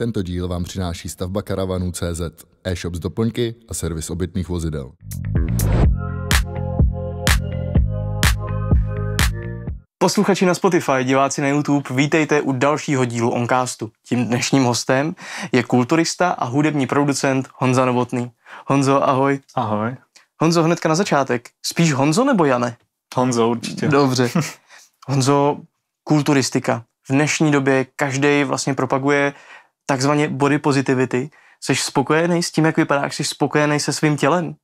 Tento díl vám přináší stavba karavanů CZ, e-shop z doplňky a servis obytných vozidel. Posluchači na Spotify, diváci na YouTube, vítejte u dalšího dílu Oncastu. Tím dnešním hostem je kulturista a hudební producent Honza Novotný. Honzo, ahoj. Ahoj. Honzo, hnedka na začátek. Spíš Honzo nebo Jane? Honzo určitě. Dobře. Honzo, kulturistika. V dnešní době každý vlastně propaguje takzvaně body positivity. Jsi spokojený s tím, jak vypadáš, jsi spokojený se svým tělem?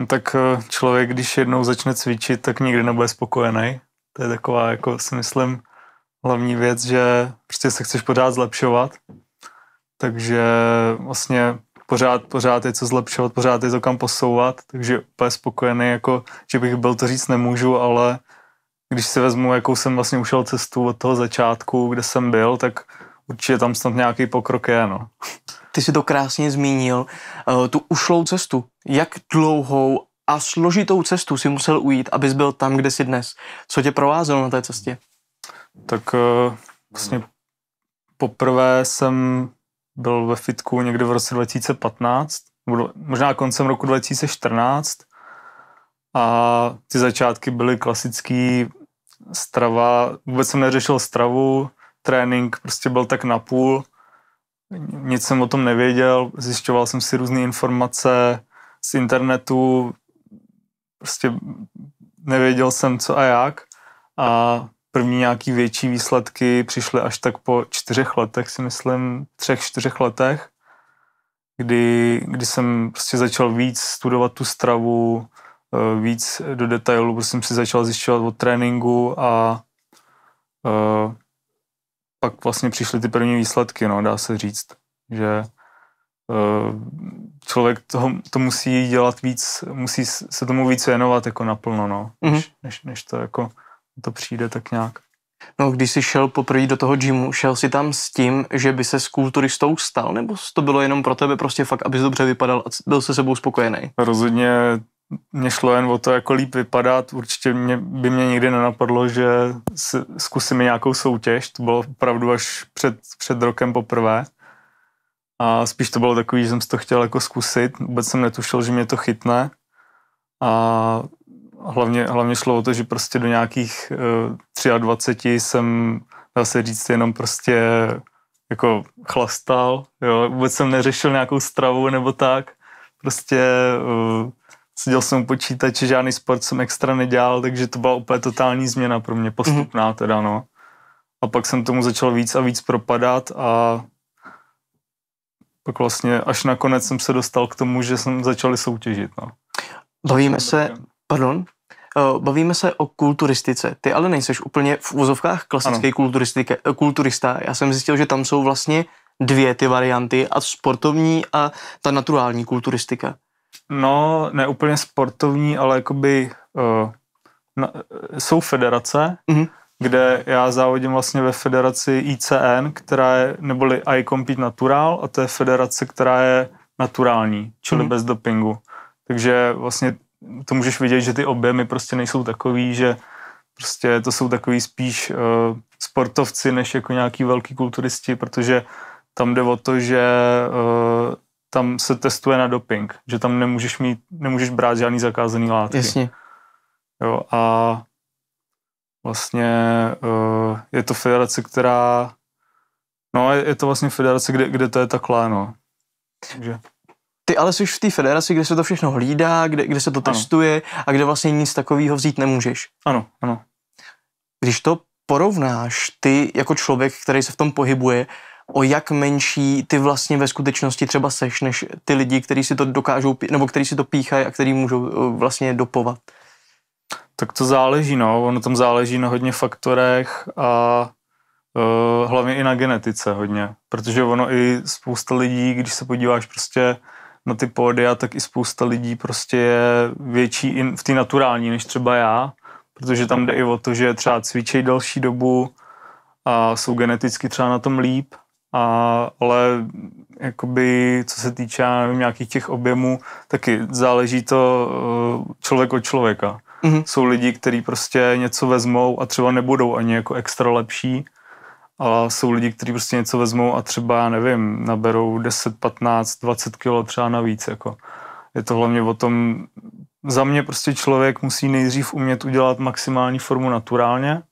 No tak eh, člověk, když jednou začne cvičit, tak nikdy nebude spokojený. To je taková, jako si myslím, hlavní věc, že prostě se chceš pořád zlepšovat. Takže vlastně pořád, pořád je co zlepšovat, pořád je to kam posouvat, takže úplně spokojený, jako, že bych byl to říct nemůžu, ale když si vezmu, jakou jsem vlastně ušel cestu od toho začátku, kde jsem byl, tak určitě tam snad nějaký pokrok je, no. Ty si to krásně zmínil, eh, tu ušlou cestu. Jak dlouhou a složitou cestu si musel ujít, abys byl tam, kde jsi dnes? Co tě provázelo na té cestě? Tak eh, vlastně poprvé jsem byl ve fitku někdy v roce 2015, možná koncem roku 2014 a ty začátky byly klasický strava, vůbec jsem neřešil stravu, trénink prostě byl tak napůl, nic jsem o tom nevěděl, zjišťoval jsem si různé informace z internetu, prostě nevěděl jsem co a jak a první nějaký větší výsledky přišly až tak po čtyřech letech, si myslím, třech, čtyřech letech, kdy, kdy jsem prostě začal víc studovat tu stravu, eh, víc do detailu, prostě jsem si začal zjišťovat o tréninku a eh, pak vlastně přišly ty první výsledky, no, dá se říct, že eh, člověk toho, to musí dělat víc, musí se tomu víc věnovat jako naplno, no, mm-hmm. než, než, to jako to přijde tak nějak. No, když jsi šel poprvé do toho gymu, šel jsi tam s tím, že by se s kulturistou stal, nebo to bylo jenom pro tebe prostě fakt, abys dobře vypadal a byl se sebou spokojený? Rozhodně mě šlo jen o to, jako líp vypadat. Určitě mě, by mě nikdy nenapadlo, že zkusíme nějakou soutěž. To bylo opravdu až před, před rokem poprvé. A spíš to bylo takový, že jsem si to chtěl jako zkusit. Vůbec jsem netušil, že mě to chytne. A hlavně, hlavně šlo o to, že prostě do nějakých uh, eh, 23 jsem, dá se říct, jenom prostě jako chlastal. Jo. Vůbec jsem neřešil nějakou stravu nebo tak. Prostě uh, seděl jsem u počítače, žádný sport jsem extra nedělal, takže to byla úplně totální změna pro mě, postupná mm-hmm. teda, no. A pak jsem tomu začal víc a víc propadat a pak vlastně až nakonec jsem se dostal k tomu, že jsem začal soutěžit, no. Bavíme se, pardon, eh, bavíme se o kulturistice. Ty ale nejseš úplně v úzovkách klasické eh, kulturista. Já jsem zjistil, že tam jsou vlastně dvě ty varianty, a sportovní a ta naturální kulturistika. No, ne úplně sportovní, ale jakoby uh, na, jsou federace, mm-hmm. kde já závodím vlastně ve federaci ICN, která je, neboli iCompete Natural, a to je federace, která je naturální, čili mm-hmm. bez dopingu. Takže vlastně to můžeš vidět, že ty objemy prostě nejsou takový, že prostě to jsou takový spíš uh, sportovci než jako nějaký velký kulturisti, protože tam jde o to, že uh, tam se testuje na doping, že tam nemůžeš, mít, nemůžeš brát žádný zakázaný látky. Jasně. Jo, a vlastně uh, je to federace, která, no je, je to vlastně federace, kde, kde to je takhle, no. Takže. Ty ale jsi v té federaci, kde se to všechno hlídá, kde, kde se to ano. testuje a kde vlastně nic takového vzít nemůžeš. Ano, ano. Když to porovnáš ty jako člověk, který se v tom pohybuje, o jak menší ty vlastně ve skutečnosti třeba seš, než ty lidi, kteří si to dokážou, nebo kteří si to píchají a který můžou eh, vlastně dopovat? Tak to záleží, no. Ono tam záleží na hodně faktorech a uh, hlavně i na genetice hodně. Protože ono i spousta lidí, když se podíváš prostě na ty pódia, tak i spousta lidí prostě je větší in, v té naturální než třeba já, protože tam jde i o to, že třeba cvičej další dobu a jsou geneticky třeba na tom líp a, ale jakoby, co se týče nevím, nějakých těch objemů, taky záleží to eh, člověk od člověka. Mm-hmm. Jsou lidi, kteří prostě něco vezmou a třeba nebudou ani jako extra lepší, ale jsou lidi, kteří prostě něco vezmou a třeba, já nevím, naberou 10, 15, 20 kilo třeba navíc. Jako. Je to hlavně o tom, za mě prostě člověk musí nejdřív umět udělat maximální formu naturálně,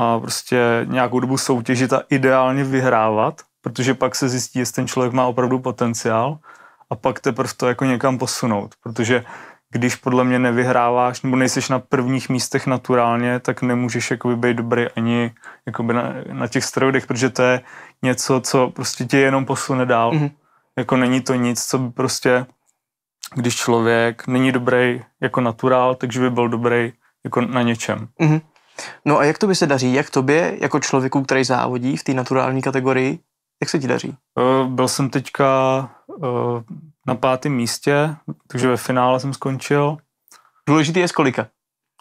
a prostě nějakou dobu soutěžit a ideálně vyhrávat, protože pak se zjistí, jestli ten člověk má opravdu potenciál a pak teprve to jako někam posunout, protože když podle mě nevyhráváš nebo nejseš na prvních místech naturálně, tak nemůžeš jakoby být dobrý ani jakoby na, na těch strojdech, protože to je něco, co prostě tě jenom posune dál. Mm-hmm. Jako není to nic, co by prostě, když člověk není dobrý jako naturál, takže by byl dobrý jako na něčem. Mm-hmm. No a jak to by se daří? Jak tobě, jako člověku, který závodí v té naturální kategorii, jak se ti daří? Eh, byl jsem teďka eh, na pátém místě, takže ve finále jsem skončil. Důležitý je z kolika?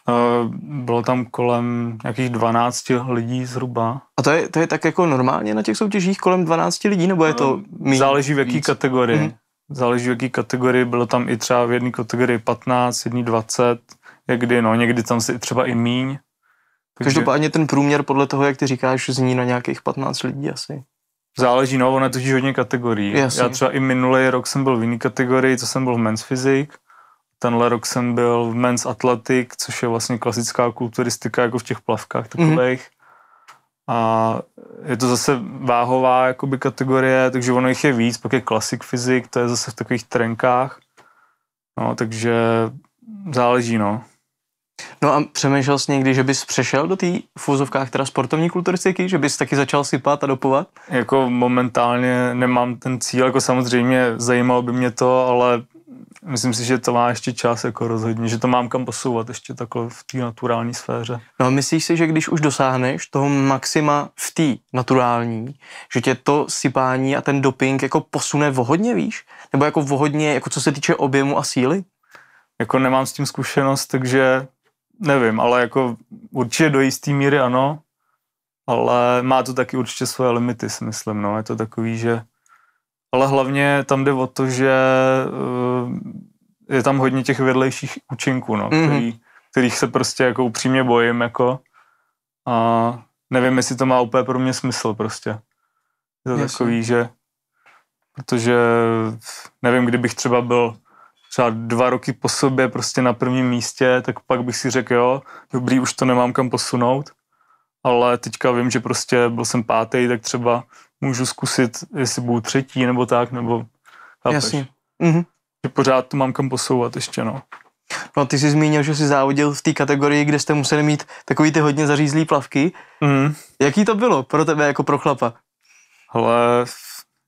Eh, bylo tam kolem nějakých 12 lidí zhruba. A to je, to je tak jako normálně na těch soutěžích kolem 12 lidí, nebo je to míň? Záleží v jaký víc? kategorii. Mm-hmm. Záleží v jaký kategorii, bylo tam i třeba v jedné kategorii 15, jedný 20, někdy, no, někdy tam si třeba i míň. Takže... Každopádně ten průměr podle toho, jak ty říkáš, zní na nějakých 15 lidí asi. Záleží, no, ono je totiž hodně kategorií. Jasně. Já třeba i minulý rok jsem byl v jiný kategorii, co jsem byl v Men's Physique. Tenhle rok jsem byl v Men's Athletic, což je vlastně klasická kulturistika jako v těch plavkách mhm. takových. Mm-hmm. A je to zase váhová jakoby, kategorie, takže ono jich je víc. Pak je Classic Physique, to je zase v takových trenkách. No, takže záleží, no. No a přemýšlel jsi někdy, že bys přešel do té fúzovkách teda sportovní kulturistiky, že bys taky začal sypat a dopovat? Jako momentálně nemám ten cíl, jako samozřejmě zajímalo by mě to, ale myslím si, že to má ještě čas jako rozhodně, že to mám kam posouvat ještě takhle v té naturální sféře. No a myslíš si, že když už dosáhneš toho maxima v té naturální, že tě to sypání a ten doping jako posune vohodně, víš? Nebo jako vohodně, jako co se týče objemu a síly? Jako nemám s tím zkušenost, takže nevím, ale jako určitě do jisté míry ano, ale má to taky určitě svoje limity, si myslím, no, je to takový, že ale hlavně tam jde o to, že eh, je tam hodně těch vedlejších účinků, no, mm-hmm. který, kterých se prostě jako upřímně bojím, jako a nevím, jestli to má úplně pro mě smysl prostě. Je to Jasně. takový, že protože nevím, kdybych třeba byl třeba dva roky po sobě prostě na prvním místě, tak pak bych si řekl, jo, dobrý, už to nemám kam posunout, ale teďka vím, že prostě byl jsem pátý, tak třeba můžu zkusit, jestli budu třetí nebo tak, nebo chápeš? Jasně. Mm-hmm. Že pořád to mám kam posouvat ještě, no. No ty jsi zmínil, že jsi závodil v té kategorii, kde jste museli mít takový ty hodně zařízlý plavky. Mm. Jaký to bylo pro tebe jako pro chlapa? Ale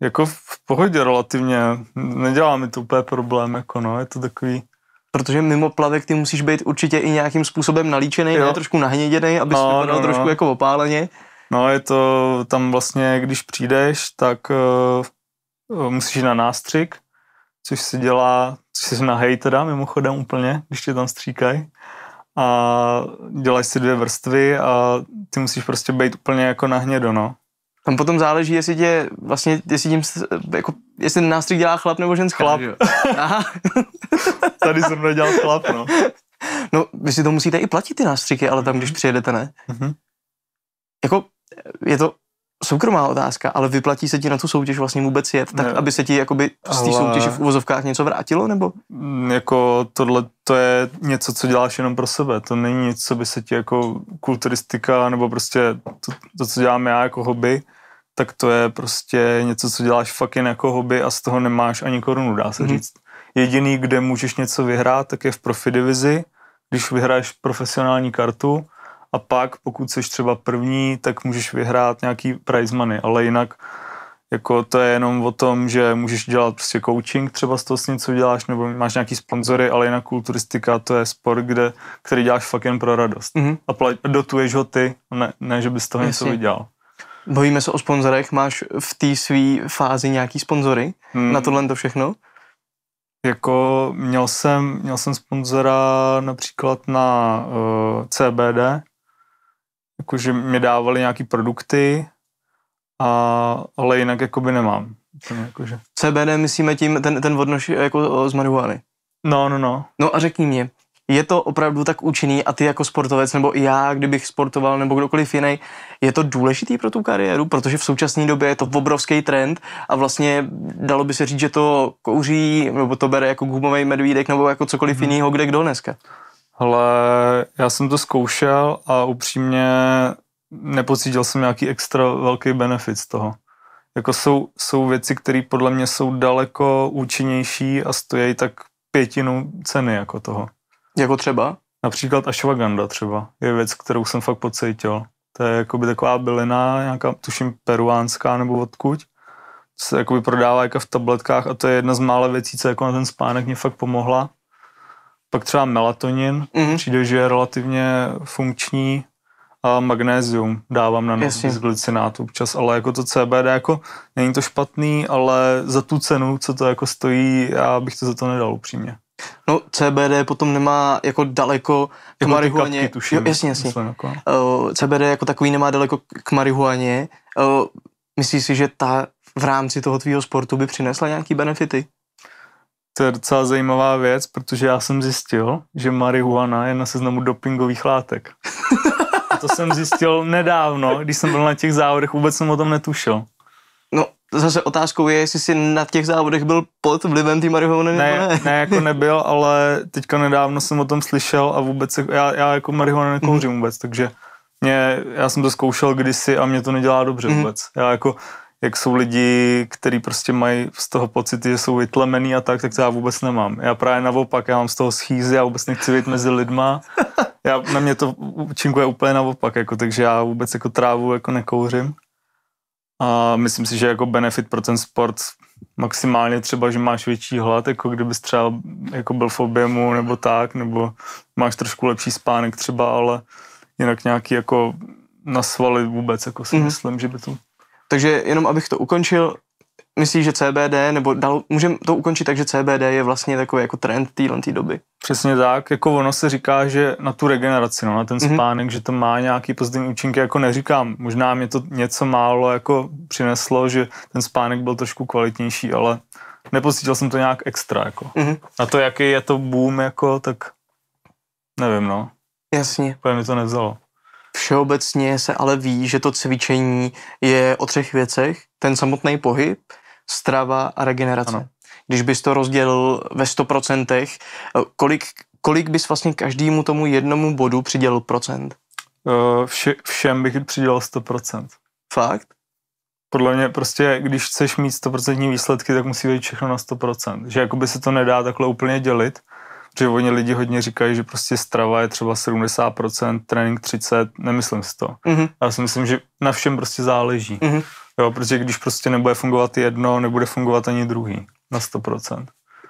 jako v pohodě relativně, nedělá mi to úplně problém, jako no, je to takový... Protože mimo plavek ty musíš být určitě i nějakým způsobem nalíčený, jo. ne? Trošku nahněděný, aby no, vypadal no, no, trošku jako opáleně. No je to tam vlastně, když přijdeš, tak uh, musíš na nástřik, což se dělá, což se hej teda mimochodem úplně, když tě tam stříkají. A děláš si dvě vrstvy a ty musíš prostě být úplně jako nahnědo, no. Tam potom záleží, jestli tě vlastně, jestli tím, jako, jestli ten nástřih dělá chlap nebo žens chlap. Tady jsem nedělal chlap, no. No, vy si to musíte i platit, ty nástřiky, ale tam, když mhm. přijedete, ne? Mm-hmm. Jako, je to soukromá otázka, ale vyplatí se ti na tu soutěž vlastně vůbec jet, tak ne. aby se ti jakoby z té soutěže v uvozovkách něco vrátilo, nebo? Mm, jako tohle to je něco, co děláš jenom pro sebe, to není nic, co by se ti jako kulturistika, nebo prostě to, to co dělám já jako hobby, tak to je prostě něco, co děláš fakt jen jako hobby a z toho nemáš ani korunu, dá se mm-hmm. říct. Jediný, kde můžeš něco vyhrát, tak je v profi divizi, když vyhraješ profesionální kartu, a pak, pokud jsi třeba první, tak můžeš vyhrát nějaký prize money, ale jinak jako to je jenom o tom, že můžeš dělat prostě coaching třeba z toho s něco děláš, nebo máš nějaký sponzory, ale jinak kulturistika to je sport, kde, který děláš fakt jen pro radost. Mm-hmm. A pla- dotuješ ho ty, ne, ne že bys toho něco vydělal. Bojíme se o sponzorech, máš v té své fázi nějaký sponzory mm. na tohle to všechno? Jako měl jsem, měl jsem sponzora například na uh, eh, CBD, jakože mi dávali nějaký produkty, a, ale jinak jakoby nemám. Jakože. CBD myslíme tím ten, ten odnož jako z marihuany. No, no, no. No a řekni mě, je to opravdu tak účinný a ty jako sportovec, nebo i já, kdybych sportoval, nebo kdokoliv jiný, je to důležitý pro tu kariéru, protože v současné době je to obrovský trend a vlastně dalo by se říct, že to kouří, nebo to bere jako gumový medvídek, nebo jako cokoliv hmm. jiného, kde kdo dneska. Hele, já jsem to zkoušel a upřímně nepocítil jsem nějaký extra velký benefit z toho. Jako jsou, jsou věci, které podle mě jsou daleko účinnější a stojí tak pětinu ceny jako toho. Jako třeba? Například ashwagandha třeba je věc, kterou jsem fakt pocítil. To je jakoby taková bylina, nějaká tuším peruánská nebo odkuď. To se jakoby prodává jako v tabletkách a to je jedna z mála věcí, co jako na ten spánek mě fakt pomohla. Pak třeba melatonin, mm-hmm. přijde, že je relativně funkční a magnézium dávám na noci z glicinátu občas, ale jako to CBD jako není to špatný, ale za tu cenu, co to jako stojí, já bych to za to nedal upřímně. No CBD potom nemá jako daleko k jako marihuaně. tuším, jo, jasně, jasně. Myslím, jako. uh, CBD jako takový nemá daleko k marihuaně. Uh, myslíš si, že ta v rámci toho tvýho sportu by přinesla nějaký benefity? To je docela zajímavá věc, protože já jsem zjistil, že marihuana je na seznamu dopingových látek. A to jsem zjistil nedávno, když jsem byl na těch závodech, vůbec jsem o tom netušil. No, zase otázkou je, jestli jsi na těch závodech byl pod vlivem té marihuany ne, ne. Ne, jako nebyl, ale teďka nedávno jsem o tom slyšel a vůbec, já, já jako marihuana nekouřím mm. vůbec, takže mě, já jsem to zkoušel kdysi a mě to nedělá dobře mm. vůbec. Já jako, jak jsou lidi, kteří prostě mají z toho pocit, že jsou vytlemený a tak, tak to já vůbec nemám. Já právě naopak, já mám z toho schýzy, já vůbec nechci být mezi lidma. Já, na mě to účinkuje úplně naopak, jako, takže já vůbec jako trávu jako nekouřím. A myslím si, že jako benefit pro ten sport maximálně třeba, že máš větší hlad, jako kdybys třeba jako byl v objemu nebo tak, nebo máš trošku lepší spánek třeba, ale jinak nějaký jako na svaly vůbec, jako si mm. myslím, že by to takže jenom abych to ukončil, myslíš, že CBD, nebo dal, můžeme to ukončit tak, že CBD je vlastně takový jako trend téhle tý doby. Přesně tak, jako ono se říká, že na tu regeneraci, no, na ten mhm. spánek, mm-hmm. že to má nějaký pozitivní účinky, jako neříkám, možná mě to něco málo jako přineslo, že ten spánek byl trošku kvalitnější, ale nepocítil jsem to nějak extra, jako. Mm-hmm. Na to, jaký je to boom, jako, tak nevím, no. Jasně. Pojď mi to nevzalo. Všeobecně se ale ví, že to cvičení je o třech věcech. Ten samotný pohyb, strava a regenerace. Ano. Když bys to rozdělil ve 100%, kolik, kolik bys vlastně každému tomu jednomu bodu přidělil procent? Eh, vše, všem bych přidělal 100%. Fakt? Podle mě prostě, když chceš mít 100% výsledky, tak musí být všechno na 100%. Že jako by se to nedá takhle úplně dělit, že oni lidi hodně říkají, že prostě strava je třeba 70%, trénink 30%, nemyslím si to. Mm-hmm. Já si myslím, že na všem prostě záleží. Mm-hmm. Jo, protože když prostě nebude fungovat jedno, nebude fungovat ani druhý na 100%.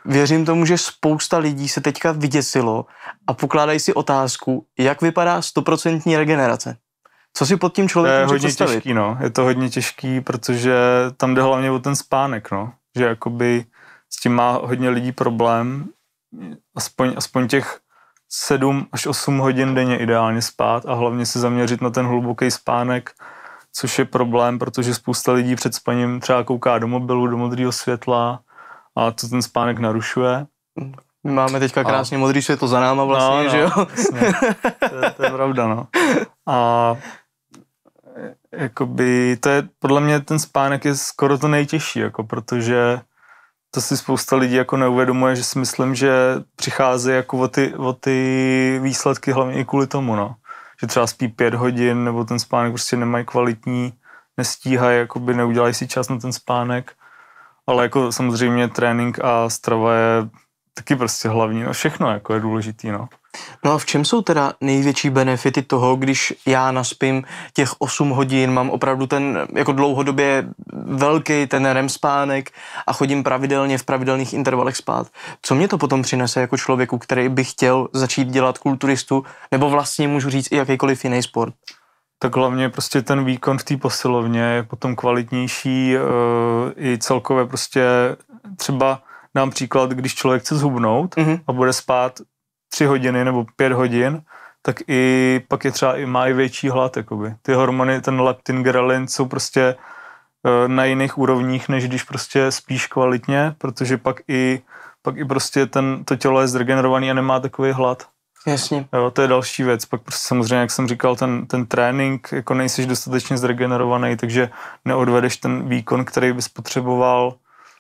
Věřím tomu, že spousta lidí se teďka vyděsilo a pokládají si otázku, jak vypadá 100% regenerace. Co si pod tím člověk je může hodně představit? těžký, no. Je to hodně těžký, protože tam jde hlavně o ten spánek, no. Že jakoby s tím má hodně lidí problém aspoň, aspoň těch 7 až 8 hodin denně ideálně spát a hlavně se zaměřit na ten hluboký spánek, což je problém, protože spousta lidí před spaním třeba kouká do mobilu, do modrého světla a to ten spánek narušuje. My máme teďka krásně a... modrý světlo za náma vlastně, no, no, že jo? Vlastně. To, je, to je pravda, no. A e, jakoby, to je, podle mě ten spánek je skoro to nejtěžší, jako protože to si spousta lidí jako neuvědomuje, že si myslím, že přichází jako o ty, o ty výsledky hlavně i kvůli tomu, no. Že třeba spí pět hodin, nebo ten spánek prostě nemají kvalitní, nestíhají, jakoby neudělají si čas na ten spánek. Ale jako samozřejmě trénink a strava je taky prostě hlavní, no všechno jako je důležitý, no. No a v čem jsou teda největší benefity toho, když já naspím těch 8 hodin, mám opravdu ten jako dlouhodobě velký ten REM spánek a chodím pravidelně v pravidelných intervalech spát. Co mě to potom přinese jako člověku, který by chtěl začít dělat kulturistu, nebo vlastně můžu říct i jakýkoliv jiný sport? tak hlavně prostě ten výkon v té posilovně je potom kvalitnější eh, i celkově prostě třeba dám příklad, když člověk chce zhubnout mm-hmm. a bude spát tři hodiny nebo pět hodin, tak i pak je třeba i má i větší hlad. Jakoby. Ty hormony, ten leptin, ghrelin jsou prostě eh, na jiných úrovních, než když prostě spíš kvalitně, protože pak i, pak i prostě ten, to tělo je zregenerovaný a nemá takový hlad. Jasně. Jo, to je další věc. Pak prostě samozřejmě, jak jsem říkal, ten, ten trénink, jako nejsiš dostatečně zregenerovaný, takže neodvedeš ten výkon, který bys potřeboval.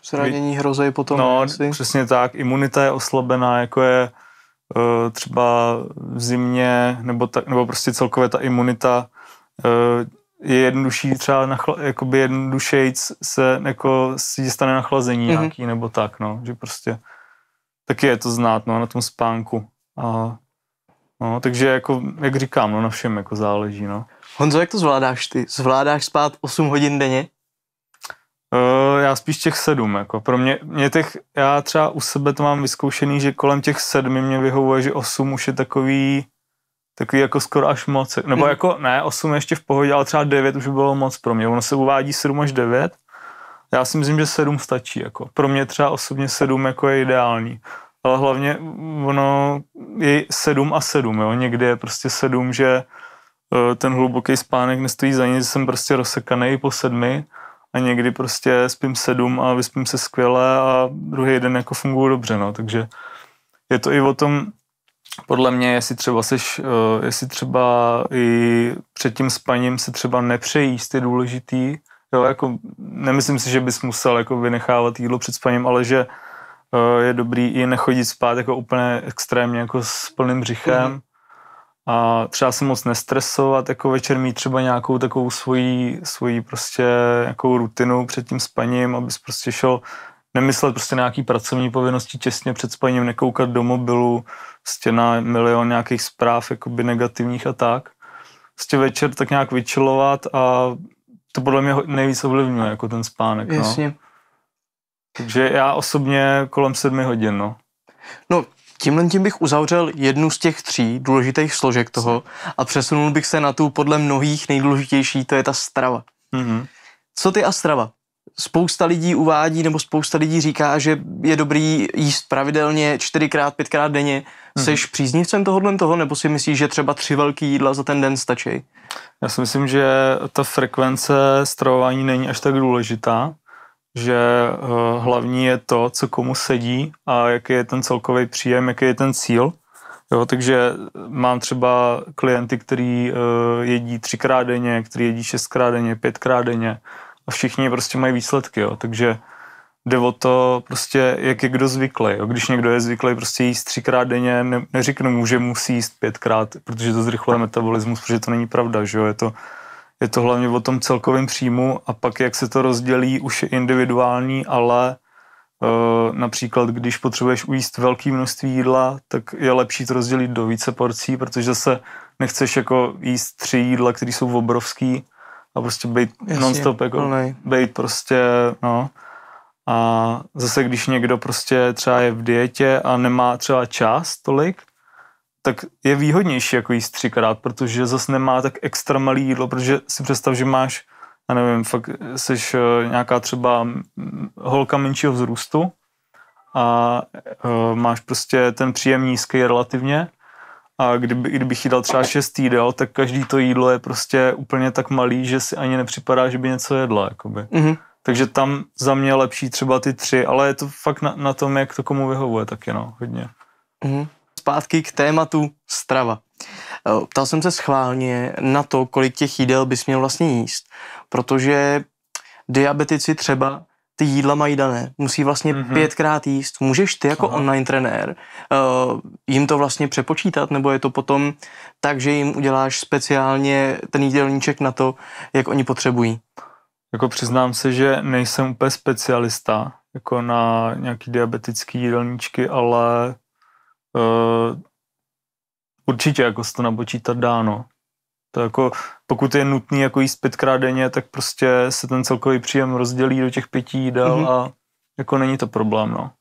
Zranění hrozí potom. No, asi. přesně tak. Imunita je oslabená, jako je Eh, třeba v zimě, nebo, tak, nebo prostě celkově ta imunita eh, je jednodušší třeba nachla, jakoby jednodušejc se jako si stane nachlazení mm-hmm. nějaký nebo tak, no, že prostě taky je to znát, no, na tom spánku. A, no, takže jako, jak říkám, no, na všem jako záleží, no. Honzo, jak to zvládáš ty? Zvládáš spát 8 hodin denně? Eh, já spíš těch sedm, jako pro mě, mě těch, já třeba u sebe to mám vyzkoušený, že kolem těch sedmi mě vyhovuje, že osm už je takový, takový jako skoro až moc, nebo mhm. jako ne, osm je ještě v pohodě, ale třeba devět už by bylo moc pro mě, ono se uvádí sedm až devět, já si myslím, že sedm stačí, jako pro mě třeba osobně sedm jako je ideální, ale hlavně ono je sedm a sedm, jo, někdy je prostě sedm, že eh, ten hluboký spánek nestojí za nic, jsem prostě rozsekaný po sedmi, a někdy prostě spím sedm a vyspím se skvěle a druhý den jako funguje dobře, no, takže je to i o tom, podle mě, jestli třeba, seš, eh, jestli třeba i před tím spaním se třeba nepřejíst ty důležitý, jo, jako nemyslím si, že bys musel jako vynechávat jídlo před spaním, ale že eh, je dobrý i nechodit spát jako úplně extrémně jako s plným břichem, mm-hmm a třeba se moc nestresovat, jako večer mít třeba nějakou takovou svoji, svoji prostě nějakou rutinu před tím spaním, abys prostě šel nemyslet prostě nějaký pracovní povinnosti těsně před spaním, nekoukat do mobilu, prostě na milion nějakých zpráv jakoby negativních a tak. Prostě večer tak nějak vyčilovat a to podle mě nejvíc ovlivňuje jako ten spánek. No. Jasně. No. Takže já osobně kolem sedmi hodin, no. No, Tímhle tím bych uzavřel jednu z těch tří důležitých složek toho a přesunul bych se na tu podle mnohých nejdůležitější, to je ta strava. Mm-hmm. Co ty a strava? Spousta lidí uvádí nebo spousta lidí říká, že je dobrý jíst pravidelně čtyřikrát, pětkrát denně. Mm-hmm. Jsi příznivcem tohohle toho nebo si myslíš, že třeba tři velký jídla za ten den stačí? Já si myslím, že ta frekvence stravování není až tak důležitá že eh, hlavní je to, co komu sedí a jaký je ten celkový příjem, jaký je ten cíl. Jo, takže mám třeba klienty, který eh, jedí třikrát denně, který jedí šestkrát denně, pětkrát denně a všichni prostě mají výsledky. Jo. Takže jde o to, prostě, jak je kdo zvyklý. Jo. Když někdo je zvyklý prostě jíst třikrát denně, ne, neřeknu mu, že musí jíst pětkrát, protože to zrychluje metabolismus, protože to není pravda. Že jo. Je to je to hlavně o tom celkovém příjmu a pak jak se to rozdělí, už je individuální, ale eh, například když potřebuješ ujíst velké množství jídla, tak je lepší to rozdělit do více porcí, protože se nechceš jako jíst tři jídla, které jsou obrovský a prostě být non-stop, jako být prostě, no. A zase když někdo prostě třeba je v dietě a nemá třeba čas tolik, tak je výhodnější jako jíst třikrát, protože zase nemá tak extra malý jídlo, protože si představ, že máš, já nevím, fakt seš eh, nějaká třeba mm, holka menšího vzrůstu a eh, máš prostě ten příjem nízký relativně a kdyby, kdybych jí dal třeba šest jídel, tak každý to jídlo je prostě úplně tak malý, že si ani nepřipadá, že by něco jedla, jakoby. Mm-hmm. Takže tam za mě lepší třeba ty tři, ale je to fakt na, na tom, jak to komu vyhovuje taky, no, hodně. Mm-hmm zpátky k tématu strava. Eh, ptal jsem se schválně na to, kolik těch jídel bys měl vlastně jíst, protože diabetici třeba ty jídla mají dané, musí vlastně mm-hmm. pětkrát jíst. Můžeš ty jako Aha. online trenér uh, jim to vlastně přepočítat, nebo je to potom tak, že jim uděláš speciálně ten jídelníček na to, jak oni potřebují? Jako přiznám se, že nejsem úplně specialista jako na nějaký diabetický jídelníčky, ale Uh, určitě jako se to napočítat dáno. To jako, pokud je nutný jako jíst pětkrát denně, tak prostě se ten celkový příjem rozdělí do těch pěti jídel mm-hmm. a jako není to problém, no.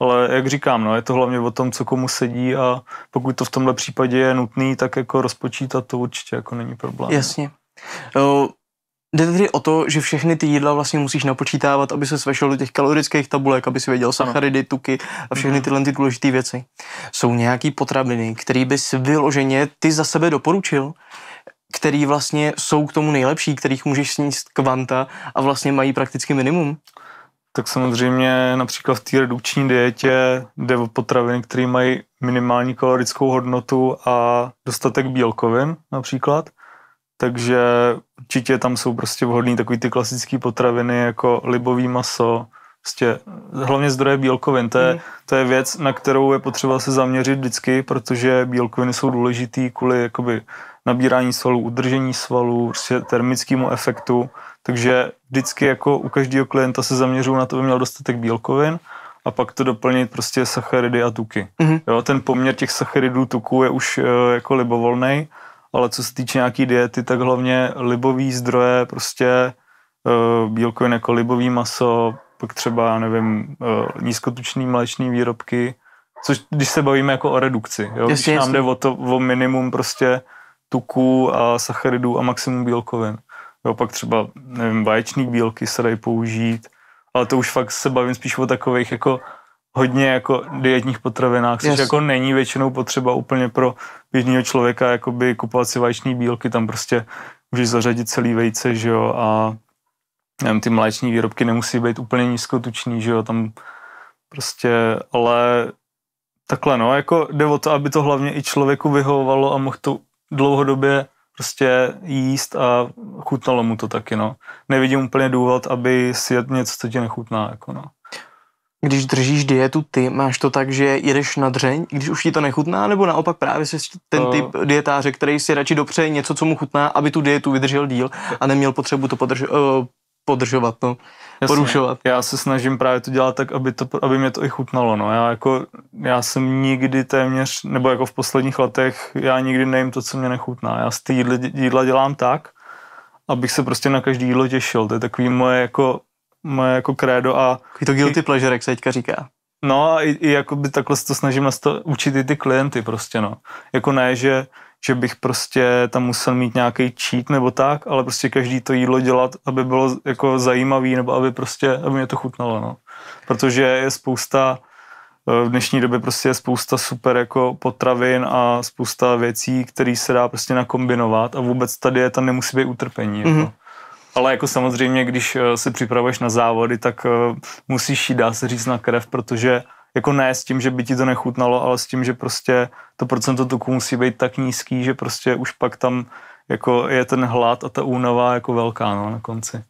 Ale jak říkám, no, je to hlavně o tom, co komu sedí a pokud to v tomhle případě je nutný, tak jako rozpočítat to určitě jako není problém. Jasně. No. Jde tedy o to, že všechny ty jídla vlastně musíš napočítávat, aby se vešel do těch kalorických tabulek, aby si věděl sacharidy, tuky a všechny mhm. tyhle ty důležité věci. Jsou nějaký potraviny, které bys vyloženě ty za sebe doporučil, který vlastně jsou k tomu nejlepší, kterých můžeš sníst kvanta a vlastně mají prakticky minimum? Tak samozřejmě například v té redukční dietě jde o potraviny, které mají minimální kalorickou hodnotu a dostatek bílkovin například takže určitě tam jsou prostě vhodné takové ty klasické potraviny jako libový maso, prostě hlavně zdroje bílkovin. To je, hmm. to je věc, na kterou je potřeba se zaměřit vždycky, protože bílkoviny jsou důležitý kvůli jakoby nabírání svalů, udržení svalů, prostě termickému efektu. Takže vždycky jako u každého klienta se zaměřuju na to, aby měl dostatek bílkovin a pak to doplnit prostě sacharidy a tuky. Mm-hmm. Jo, ten poměr těch sacharidů tuků je už uh, jako libovolný ale co se týče nějaký diety, tak hlavně libový zdroje, prostě eh, bílkovin jako libový maso, pak třeba, nevím, nevím, eh, nízkotučný mléčný výrobky, což když se bavíme jako o redukci, jo? Jasně, když nám jde o, to, o minimum prostě tuků a sacharidů a maximum bílkovin. Jo, pak třeba, nevím, vaječný bílky se dají použít, ale to už fakt se bavím spíš o takových jako hodně jako dietních potravinách, což yes. jako není většinou potřeba úplně pro běžného člověka jakoby kupovat si vaječné bílky, tam prostě můžeš zařadit celý vejce, že jo, a nevím, ty mléční výrobky nemusí být úplně nízkotuční, že jo, tam prostě, ale takhle no, jako jde o to, aby to hlavně i člověku vyhovovalo a mohl to dlouhodobě prostě jíst a chutnalo mu to taky, no. Nevidím úplně důvod, aby si něco, co ti nechutná, jako no když držíš dietu ty, máš to tak, že jedeš na dřeň, když už ti to nechutná, nebo naopak právě jsi ten no. typ dietáře, který si radši dopřeje něco, co mu chutná, aby tu dietu vydržel díl a neměl potřebu to podrž, uh, podržovat, no. Jasně. porušovat. Já se snažím právě to dělat tak, aby, to, aby mě to i chutnalo. No. Já, jako, já jsem nikdy téměř, nebo jako v posledních letech, já nikdy nejím to, co mě nechutná. Já z té jídla dělám tak, abych se prostě na každý jídlo těšil. To je takový moje jako moje jako krédo a... Je to guilty pleasure, jak se teďka říká. No a i, i by takhle se to snažím nasto- učit i ty klienty prostě, no. Jako ne, že, že bych prostě tam musel mít nějaký cheat nebo tak, ale prostě každý to jídlo dělat, aby bylo jako zajímavý nebo aby prostě, aby mě to chutnalo, no. Protože je spousta, eh, v dnešní době prostě je spousta super jako potravin a spousta věcí, které se dá prostě nakombinovat a vůbec ta dieta nemusí být utrpení. Mm-hmm. Jako. Mhm ale jako samozřejmě, když eh, se připravuješ na závody, tak eh, musíš jít, dá se říct, na krev, protože jako ne s tím, že by ti to nechutnalo, ale s tím, že prostě to procento tuku musí být tak nízký, že prostě už pak tam jako je ten hlad a ta únava jako velká no, na konci.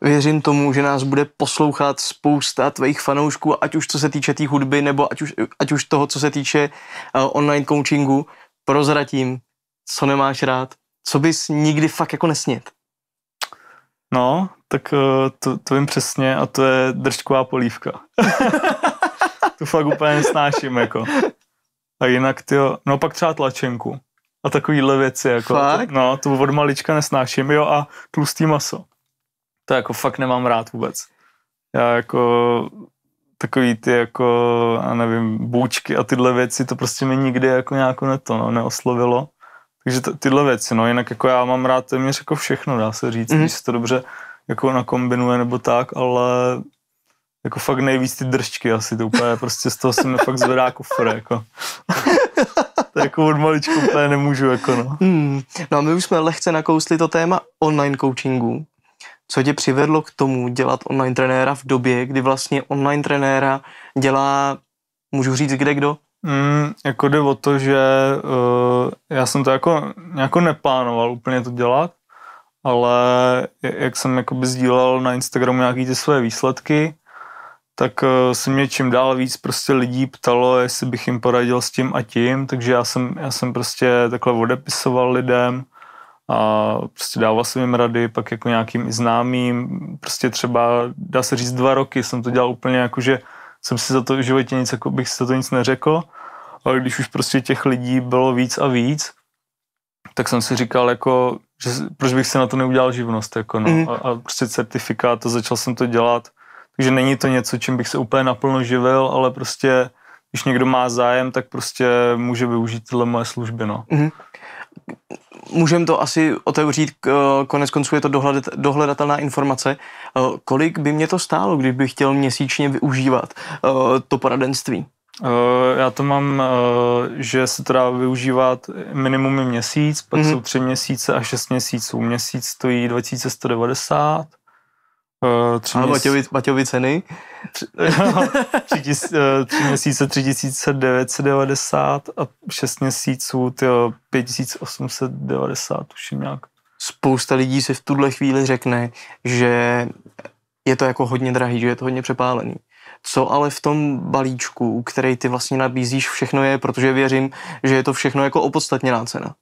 Věřím tomu, že nás bude poslouchat spousta tvých fanoušků, ať už co se týče té tý hudby, nebo ať už, ať už toho, co se týče uh, online coachingu. Prozratím, co nemáš rád, co bys nikdy fakt jako nesnět. No, tak eh, to, to vím přesně a to je držková polívka. tu fakt úplně nesnáším, jako. A jinak, ty no pak třeba tlačenku a takovýhle věci, jako. Fakt? No, tu od malička nesnáším, jo, a tlustý maso. To jako fakt nemám rád vůbec. Já jako takový ty jako, já nevím, bůčky a tyhle věci, to prostě mi nikdy jako nějak ne to, no, neoslovilo. Takže t- tyhle věci, no jinak jako já mám rád téměř jako všechno, dá se říct, mm. když se to dobře jako nakombinuje nebo tak, ale jako fakt nejvíc ty držčky asi, to úplně prostě z toho se mi fakt zvedá kufr, jako. to jako od maličku úplně nemůžu, jako no. Hmm. No a my už jsme lehce nakousli to téma online coachingu. Co tě přivedlo k tomu dělat online trenéra v době, kdy vlastně online trenéra dělá, můžu říct, kde kdo? Mm, jako jde o to, že uh, já jsem to jako, nějako neplánoval úplně to dělat, ale jak jsem jakoby sdílel na Instagramu nějaký ty své výsledky, tak eh, se mě čím dál víc prostě lidí ptalo, jestli bych jim poradil s tím a tím, takže já jsem, já jsem prostě takhle odepisoval lidem a prostě dával jsem jim rady, pak jako nějakým i známým, prostě třeba dá se říct dva roky jsem to dělal úplně jako, že jsem si za to v životě nic, jako bych si za to nic neřekl, ale když už prostě těch lidí bylo víc a víc, tak jsem si říkal, jako, že proč bych se na to neudělal živnost, jako, no, mm. a, a prostě certifikát a začal jsem to dělat, takže není to něco, čím bych se úplně naplno živil, ale prostě, když někdo má zájem, tak prostě může využít tyhle moje služby, no. Mm. Můžeme to asi otevřít, eh, konec konců je to dohledat, dohledatelná informace. Eh, kolik by mě to stálo, kdybych chtěl měsíčně využívat eh, to poradenství? Já to mám, že se to dá využívat minimum měsíc, pak mm-hmm. jsou tři měsíce a šest měsíců. Měsíc stojí 2190 Uh, tři měs... Matějovi, Matějovi ceny? Tři, tři, tis, eh, tři měsíce 3990 a šest měsíců tyjo, 5890, tuším nějak. Spousta lidí si v tuhle chvíli řekne, že je to jako hodně drahý, že je to hodně přepálený. Co ale v tom balíčku, který ty vlastně nabízíš, všechno je, protože věřím, že je to všechno jako opodstatněná cena.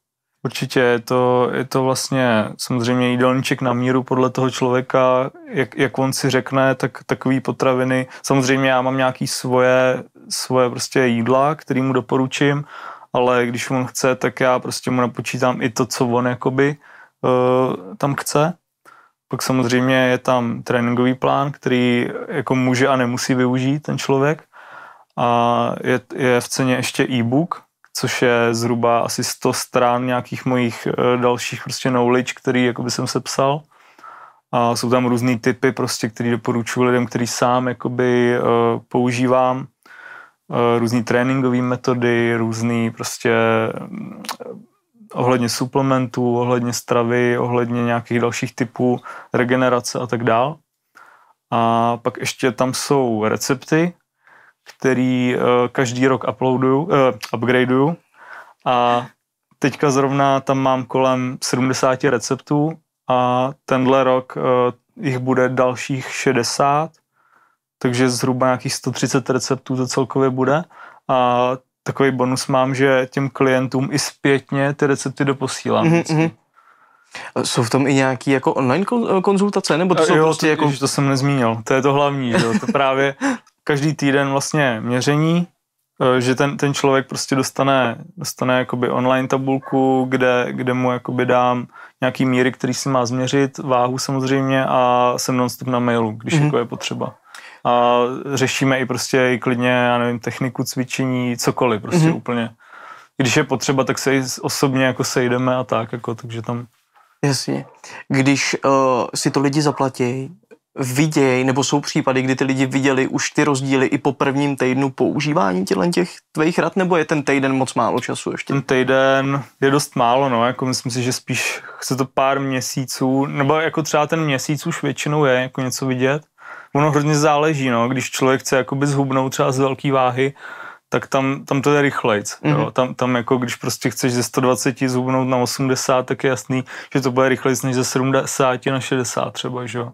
Určitě je to, je to vlastně samozřejmě jídelníček na míru podle toho člověka, jak, jak on si řekne, tak takové potraviny. Samozřejmě já mám nějaké svoje, svoje prostě jídla, který mu doporučím, ale když on chce, tak já prostě mu napočítám i to, co on jakoby uh, tam chce. Pak samozřejmě je tam tréninkový plán, který jako může a nemusí využít ten člověk. A je, je v ceně ještě e-book, což je zhruba asi 100 strán nějakých mojich eh, dalších prostě knowledge, který jakoby jsem se psal. A jsou tam různé typy, prostě, které doporučuji lidem, který sám jakoby, by eh, používám. Eh, různé tréninkové metody, různé prostě ohledně suplementů, ohledně stravy, ohledně nějakých dalších typů regenerace a tak dál. A pak ještě tam jsou recepty, který uh, každý rok uploaduju, uh, eh, upgradeuju a teďka zrovna tam mám kolem 70 receptů a tenhle rok uh, jich bude dalších 60, takže zhruba nějakých 130 receptů to celkově bude a takový bonus mám, že těm klientům i zpětně ty recepty doposílám. Mm-hmm. Jsou v tom i nějaké jako online konzultace, nebo to jsou jo, prostě to, jako... to jsem nezmínil, to je to hlavní, jo. to právě každý týden vlastně měření, e, že ten, ten člověk prostě dostane, dostane jakoby online tabulku, kde, kde mu jakoby dám nějaký míry, který si má změřit, váhu samozřejmě a jsem nonstop na mailu, když mm-hmm. jako je potřeba. A řešíme i prostě i klidně, já nevím, techniku cvičení, cokoliv prostě mm-hmm. úplně. Když je potřeba, tak se i osobně jako sejdeme a tak, jako, takže tam... Jasně. Když uh, si to lidi zaplatí, vidějí, nebo jsou případy, kdy ty lidi viděli už ty rozdíly i po prvním týdnu používání těch tvých rad, nebo je ten týden moc málo času ještě? Ten týden je dost málo, no, jako myslím si, že spíš chce to pár měsíců, nebo jako třeba ten měsíc už většinou je jako něco vidět. Ono hrozně záleží, no, když člověk chce jakoby zhubnout třeba z velké váhy, tak tam, tam to je rychlejc. Mm-hmm. Tam, tam jako když prostě chceš ze 120 zhubnout na 80, tak je jasný, že to bude rychlejc než ze 70 na 60 třeba, že jo.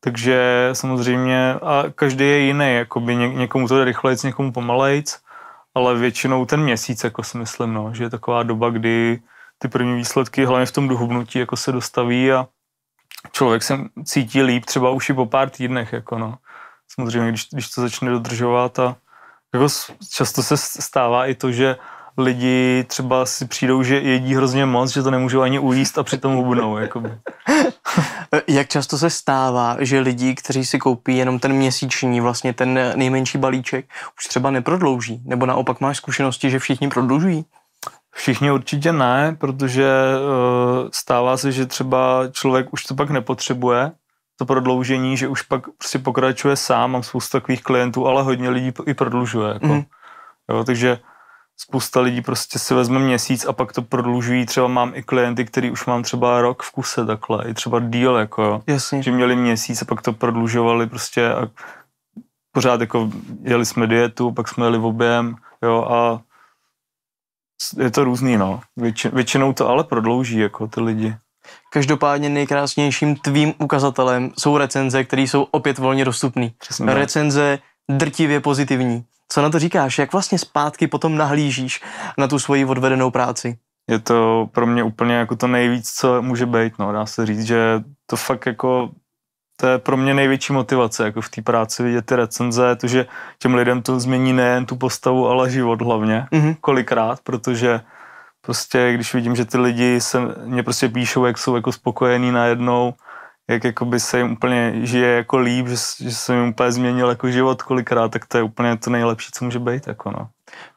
Takže samozřejmě, a každý je jiný, jakoby ně, někomu to jde rychlejc, někomu pomalejc, ale většinou ten měsíc, jako si myslím, no, že je taková doba, kdy ty první výsledky, hlavně v tom dohubnutí, jako se dostaví a člověk se cítí líp třeba už i po pár týdnech, jako no. Samozřejmě, když, když to začne dodržovat a jako často se stává i to, že lidi třeba si přijdou, že jedí hrozně moc, že to nemůžou ani ujíst a přitom hubnou. Jakoby. Jak často se stává, že lidi, kteří si koupí jenom ten měsíční, vlastně ten nejmenší balíček, už třeba neprodlouží? Nebo naopak máš zkušenosti, že všichni prodlužují? Všichni určitě ne, protože uh, stává se, že třeba člověk už to pak nepotřebuje, to prodloužení, že už pak si prostě pokračuje sám, mám spoustu takových klientů, ale hodně lidí i prodlužuje. Jako. Mm. Jo, takže spousta lidí prostě si vezme měsíc a pak to prodlužují. Třeba mám i klienty, který už mám třeba rok v kuse takhle, i třeba díl jako jo. Jasně. Že měli měsíc a pak to prodlužovali prostě a pořád jako jeli jsme dietu, pak jsme jeli v objem, jo a je to různý, no. Větši, většinou to ale prodlouží jako ty lidi. Každopádně nejkrásnějším tvým ukazatelem jsou recenze, které jsou opět volně dostupné. Recenze drtivě pozitivní. Co na to říkáš? Jak vlastně zpátky potom nahlížíš na tu svoji odvedenou práci? Je to pro mě úplně jako to nejvíc, co může být. No. Dá se říct, že to fakt jako to je pro mě největší motivace jako v té práci vidět ty recenze, to, že těm lidem to změní nejen tu postavu, ale život hlavně, mm-hmm. kolikrát, protože prostě když vidím, že ty lidi se mě prostě píšou, jak jsou jako spokojení najednou, jak jakoby se jim úplně žije jako líp, že, že se jim úplně změnil jako život kolikrát, tak to je úplně to nejlepší, co může být. Jako no.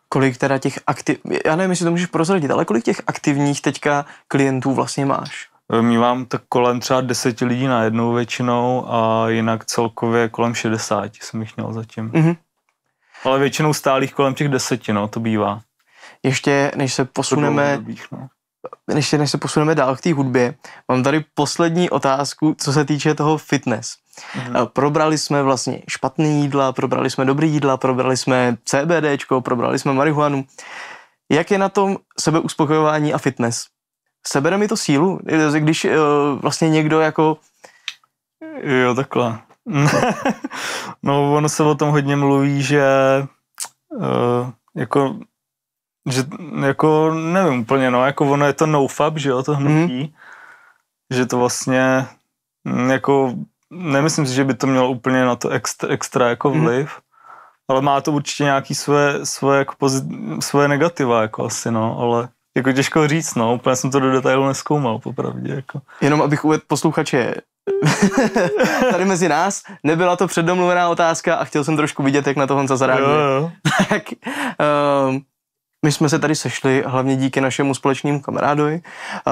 Kolik teda těch aktiv... Já nevím, jestli to můžeš prozradit, ale kolik těch aktivních teďka klientů vlastně máš? Mívám tak kolem třeba deseti lidí na jednou většinou a jinak celkově kolem 60 jsem jich měl zatím. Mm-hmm. Ale většinou stálých kolem těch deseti, no, to bývá. Ještě než se posuneme, no než, než se posuneme dál k té hudbě, mám tady poslední otázku, co se týče toho fitness. Mm-hmm. Probrali jsme vlastně špatné jídla, probrali jsme dobré jídla, probrali jsme CBDčko, probrali jsme marihuanu. Jak je na tom sebeuspokojování a fitness? Sebere mi to sílu, když eh, vlastně někdo jako... Jo, takhle. no, ono se o tom hodně mluví, že eh, jako že jako nevím úplně, no, jako ono je to nofab, že jo, to mhm. hnutí, mm. že to vlastně mm, jako nemyslím si, že by to mělo úplně na to extra, extra jako mhm. vliv, mm. ale má to určitě nějaký svoje, svoje, jako pozit, svoje negativa, jako asi, no, ale jako těžko říct, no, úplně jsem to do detailu neskoumal, popravdě, jako. Jenom abych uvedl posluchače, tady mezi nás, nebyla to předdomluvená otázka a chtěl jsem trošku vidět, jak na to Honza zareaguje. Jo, jo. tak, um, my jsme se tady sešli hlavně díky našemu společnému kamarádovi,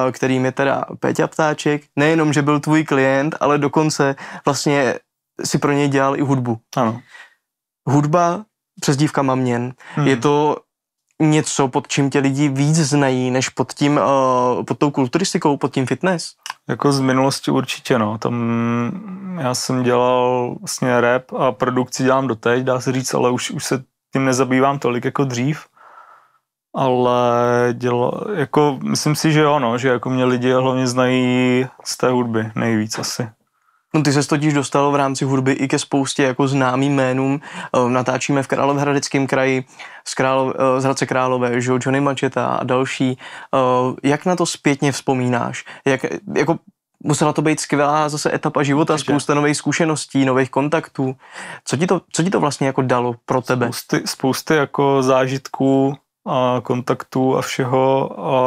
eh, kterým je teda Péťa Ptáček. Nejenom, že byl tvůj klient, ale dokonce vlastně si pro něj dělal i hudbu. Ano. Hudba dívka Mamněn. Hmm. Je to něco, pod čím tě lidi víc znají, než pod tím, eh, pod tou kulturistikou, pod tím fitness? Jako z minulosti určitě, no. Tam já jsem dělal vlastně rap a produkci dělám doteď, dá se říct, ale už, už se tím nezabývám tolik jako dřív ale dělo, jako, myslím si, že ano, že jako mě lidi hlavně znají z té hudby nejvíc asi. No ty se totiž dostal v rámci hudby i ke spoustě jako známým jménům. Ehm, natáčíme v Královéhradeckém kraji z, Králo, eh, z Hradce Králové, že Johnny Macheta a další. Ehm, jak na to zpětně vzpomínáš? Jak, jako musela to být skvělá zase etapa života, Určitě. spousta nových zkušeností, nových kontaktů. Co ti, to, co ti to vlastně jako dalo pro tebe? Spousty, spousty jako zážitků, a kontaktů a všeho a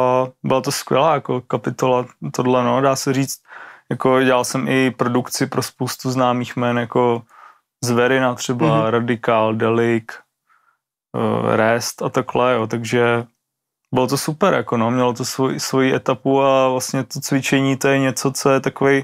byla to skvělá jako kapitola tohle, no, dá se říct, jako dělal jsem i produkci pro spoustu známých jmen, jako Zverina třeba, mm-hmm. Radikál, Delik, eh, Rest a takhle, jo, takže bylo to super, jako no, mělo to svoj, svoji etapu a vlastně to cvičení to je něco, co je takový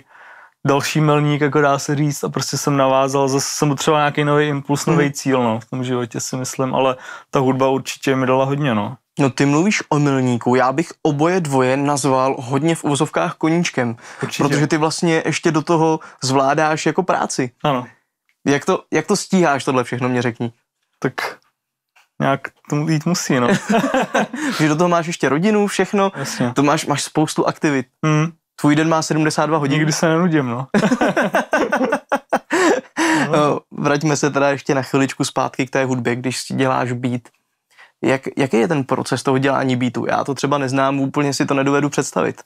další milník, jako dá se říct, a prostě jsem navázal, zase jsem potřeboval nějaký nový impuls, nový hmm. cíl, no, v tom životě si myslím, ale ta hudba určitě mi dala hodně, no. No ty mluvíš o milníku, já bych oboje dvoje nazval hodně v uvozovkách koníčkem, Určitě. protože ty vlastně ještě do toho zvládáš jako práci. Ano. Jak to, jak to stíháš tohle všechno, mě řekni. Tak nějak to jít musí, no. Když do toho máš ještě rodinu, všechno, Jasně. to máš, máš spoustu aktivit. Mm tvůj den má 72 hodin. Nikdy se nenudím, no. no. Vraťme se teda ještě na chviličku zpátky k té hudbě, když si děláš beat. Jak, jaký je ten proces toho dělání beatu? Já to třeba neznám, úplně si to nedovedu představit.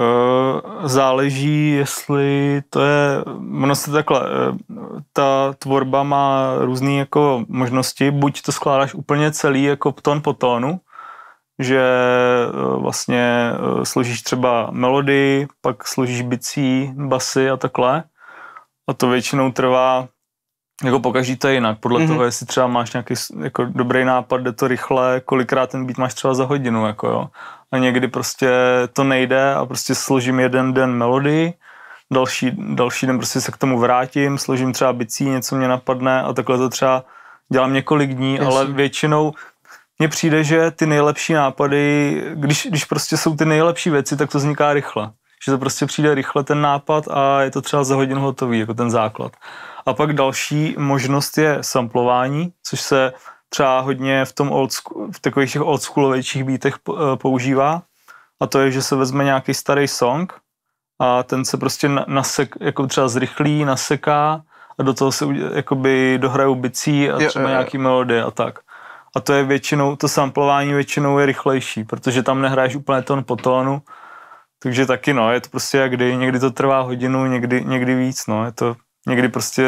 Eh, záleží, jestli to je, ono se takhle, eh, ta tvorba má různé jako možnosti, buď to skládáš úplně celý jako ton po tónu, že eh, vlastně eh, složíš třeba melodii, pak složíš bicí, basy a takhle. A to většinou trvá, jako pokaždý to je jinak, podle mm-hmm. toho, jestli třeba máš nějaký jako dobrý nápad, jde to rychle, kolikrát ten beat máš třeba za hodinu, jako jo. A někdy prostě to nejde a prostě složím jeden den melodii, další, další den prostě se k tomu vrátím, složím třeba bicí, něco mě napadne a takhle to třeba dělám několik dní, Jasně. ale většinou mně přijde, že ty nejlepší nápady, když, když prostě jsou ty nejlepší věci, tak to vzniká rychle. Že to prostě přijde rychle ten nápad a je to třeba za hodinu hotový, jako ten základ. A pak další možnost je samplování, což se třeba hodně v, tom old school, v takových těch oldschoolovějších bítech eh, používá. A to je, že se vezme nějaký starý song a ten se prostě nasek, jako třeba zrychlí, naseká a do toho se jakoby dohrajou bicí a třeba jo, jo, jo. nějaký melody a tak a to je většinou, to samplování většinou je rychlejší, protože tam nehráš úplně ton po tónu, takže taky no, je to prostě jak kdy, někdy to trvá hodinu, někdy, někdy víc, no, je to někdy prostě,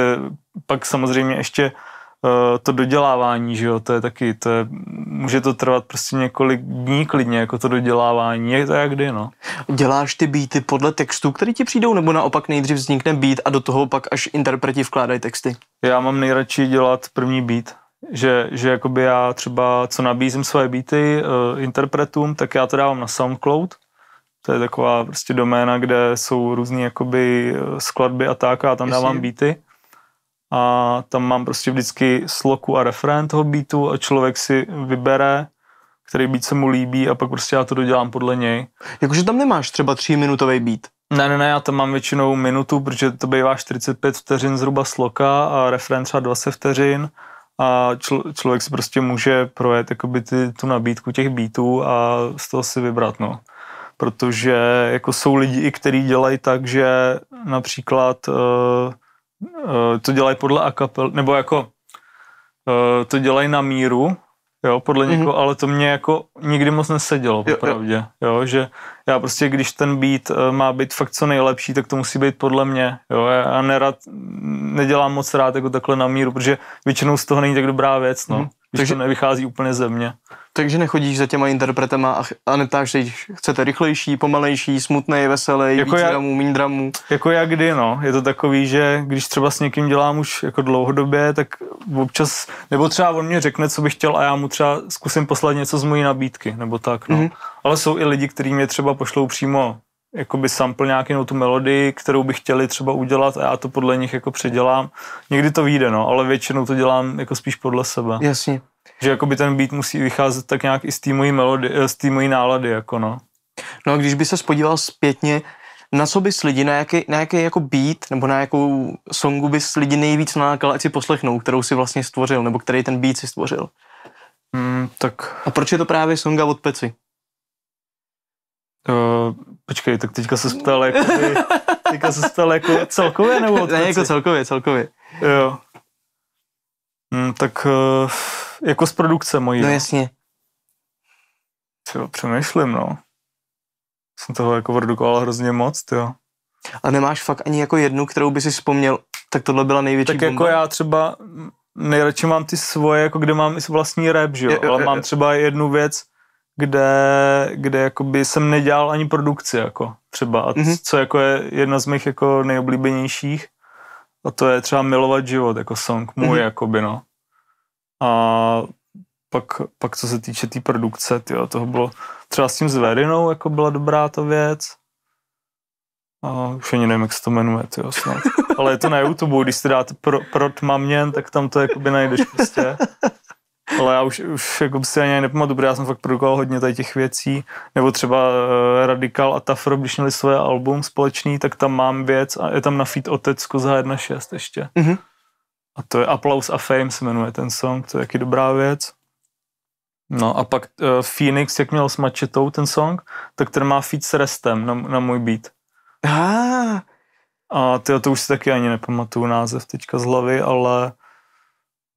pak samozřejmě ještě uh, to dodělávání, že jo, to je taky, to je, může to trvat prostě několik dní klidně, jako to dodělávání, je to jak kdy, no. Děláš ty beaty podle textů, které ti přijdou, nebo naopak nejdřív vznikne beat a do toho pak až interpreti vkládají texty? Já mám nejradši dělat první beat, že, že jakoby já třeba, co nabízím svoje beaty uh, interpretům, tak já to dávám na SoundCloud, to je taková prostě doména, kde jsou různé jakoby eh, skladby a tak a já tam Jasně. dávám beaty a tam mám prostě vždycky sloku a referent toho beatu a člověk si vybere, který beat se mu líbí a pak prostě já to dodělám podle něj. Jakože tam nemáš třeba tříminutový beat? Ne, ne, ne, já tam mám většinou minutu, protože to bývá 45 vteřin zhruba sloka a referent třeba 20 vteřin a čl- člověk si prostě může projet jakoby ty, tu nabídku těch beatů a z toho si vybrat, no. Protože jako jsou lidi, i kteří dělají tak, že například uh, uh, to dělají podle akapel, nebo jako uh, to dělají na míru jo, podle někoho, mm-hmm. ale to mě jako nikdy moc nesedělo, jo, jo. jo, že já prostě, když ten beat eh, má být fakt co nejlepší, tak to musí být podle mě, jo, já nerad, nedělám moc rád jako takhle na míru, protože většinou z toho není tak dobrá věc, no. Mm-hmm když takže, to nevychází úplně ze mě. Takže nechodíš za těma interpretama a, a neptáš se chcete rychlejší, pomalejší, smutný, veselý, jako víc dramů, méně dramů? Jako jak kdy, no. Je to takový, že když třeba s někým dělám už jako dlouhodobě, tak občas, nebo třeba on mě řekne, co bych chtěl a já mu třeba zkusím poslat něco z mojí nabídky, nebo tak, no. Mm-hmm. Ale jsou i lidi, kteří mě třeba pošlou přímo jakoby sample nějaký no, tu melodii, kterou by chtěli třeba udělat a já to podle nich jako předělám. Někdy to vyjde, no, ale většinou to dělám jako spíš podle sebe. Jasně. Že jakoby ten beat musí vycházet tak nějak i z té mojí melody, eh, z té mojí nálady, jako no. No a když by se podíval zpětně, na co bys lidi, na jaký, na jaký jako beat nebo na jakou songu bys lidi nejvíc nalákal, ať si poslechnou, kterou si vlastně stvořil, nebo který ten beat si stvořil? Hmm, tak... A proč je to právě songa od Peci? Uh, počkej, tak teďka se ptal, jako, teďka se ptal jako celkově nebo odkaci? Ne, jako celkově, celkově. Jo. Hmm, tak uh, jako z produkce mojí. No jasně. Jo, přemýšlím, no. Jsem toho jako produkoval hrozně moc, jo. A nemáš fakt ani jako jednu, kterou by si vzpomněl, tak tohle byla největší Tak jako bomba. jako já třeba nejradši mám ty svoje, jako kde mám i vlastní rap, že jo, jo ale mám třeba jednu věc, kde, kde jakoby jsem nedělal ani produkci, jako třeba, a mm-hmm. co jako je jedna z mých jako nejoblíbenějších, a to je třeba Milovat život, jako song můj, mm-hmm. jakoby, no. A pak, pak co se týče té tý produkce, tyjo, toho bylo třeba s tím zverinou, jako byla dobrá ta věc. A už ani nevím, jak se to jmenuje, tyjo, snad. Ale je to na YouTube, když si dáte pro, prot maměn, tak tam to jakoby najdeš prostě. Ale já už, už jako si ani nepamatuju, protože já jsem fakt produkoval hodně tady těch věcí. Nebo třeba uh, eh, Radikal a Tafro, když měli svoje album společný, tak tam mám věc a je tam na feed Otecko za 1.6 ještě. Mm-hmm. A to je Applause a Fame se jmenuje ten song, to je jaký dobrá věc. No a pak uh, Phoenix, jak měl s Mačetou ten song, tak ten má feed s Restem na, na můj beat. Ah. A tyjo, to už si taky ani nepamatuju název teďka z hlavy, ale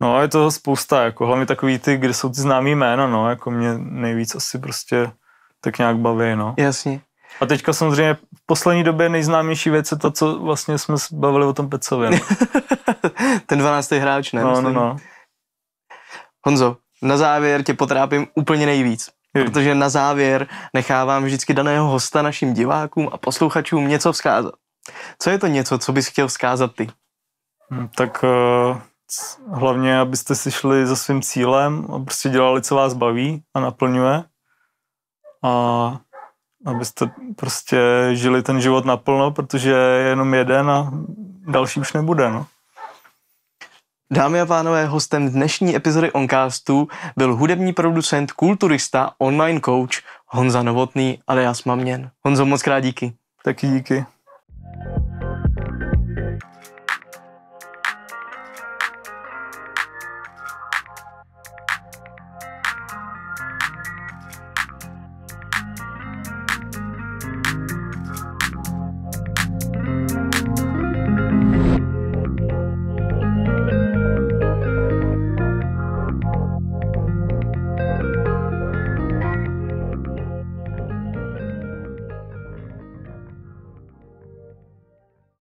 No a je toho spousta, jako hlavně takový ty, kde jsou ty známý jména, no, jako mě nejvíc asi prostě tak nějak baví, no. Jasně. A teďka samozřejmě v poslední době nejznámější věc je to, co vlastně jsme bavili o tom Pecovi. No. Ten 12. hráč, ne? No, no, no. Honzo, na závěr tě potrápím úplně nejvíc. Je. Protože na závěr nechávám vždycky daného hosta našim divákům a posluchačům něco vzkázat. Co je to něco, co bys chtěl vzkázat ty? Hm, tak uh hlavně, abyste si šli za svým cílem a prostě dělali, co vás baví a naplňuje. A abyste prostě žili ten život naplno, protože je jenom jeden a další už nebude, no. Dámy a pánové, hostem dnešní epizody Oncastu byl hudební producent, kulturista, online coach Honza Novotný alias Maměn. Honzo, moc krát díky. Taky díky.